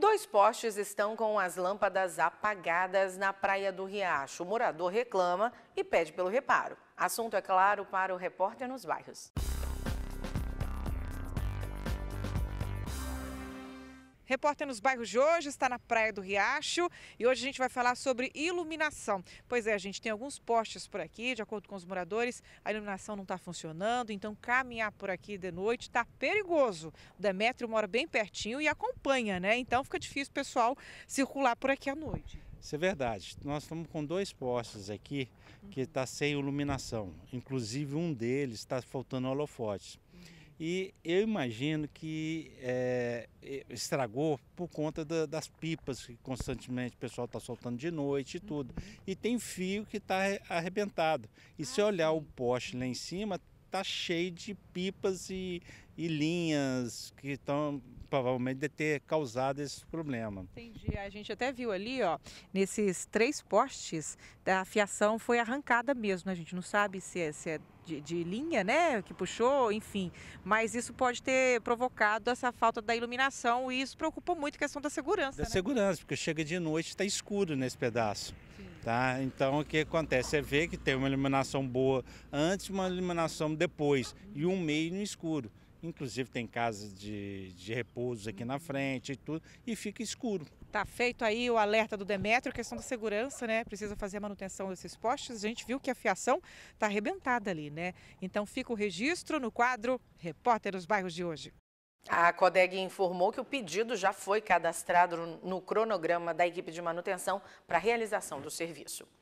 Dois postes estão com as lâmpadas apagadas na Praia do Riacho. O morador reclama e pede pelo reparo. Assunto, é claro, para o repórter nos bairros. Repórter nos bairros de hoje está na Praia do Riacho e hoje a gente vai falar sobre iluminação. Pois é, a gente tem alguns postes por aqui, de acordo com os moradores, a iluminação não está funcionando, então caminhar por aqui de noite está perigoso. O Demétrio mora bem pertinho e acompanha, né? Então fica difícil o pessoal circular por aqui à noite. Isso é verdade. Nós estamos com dois postes aqui que está sem iluminação. Inclusive um deles está faltando holofotes. E eu imagino que é, estragou por conta da, das pipas que constantemente o pessoal está soltando de noite e tudo. Uhum. E tem fio que está arrebentado. E ah, se olhar o poste lá em cima, tá cheio de pipas e, e linhas que estão provavelmente de ter causado esse problema. Entendi. A gente até viu ali, ó, nesses três postes, a fiação foi arrancada mesmo. Né? A gente não sabe se é, se é de, de, linha, né, que puxou, enfim. Mas isso pode ter provocado essa falta da iluminação e isso preocupa muito a questão da segurança. Da né? segurança, porque chega de noite está escuro nesse pedaço. Sim. Tá? Então o que acontece é ver que tem uma iluminação boa antes uma iluminação depois e um meio no escuro. Inclusive tem casas de, de repouso aqui na frente e tudo, e fica escuro. Tá feito aí o alerta do Demetrio, questão da segurança, né? Precisa fazer a manutenção desses postes. A gente viu que a fiação tá arrebentada ali, né? Então fica o registro no quadro Repórter dos Bairros de hoje. A CODEG informou que o pedido já foi cadastrado no cronograma da equipe de manutenção para a realização do serviço.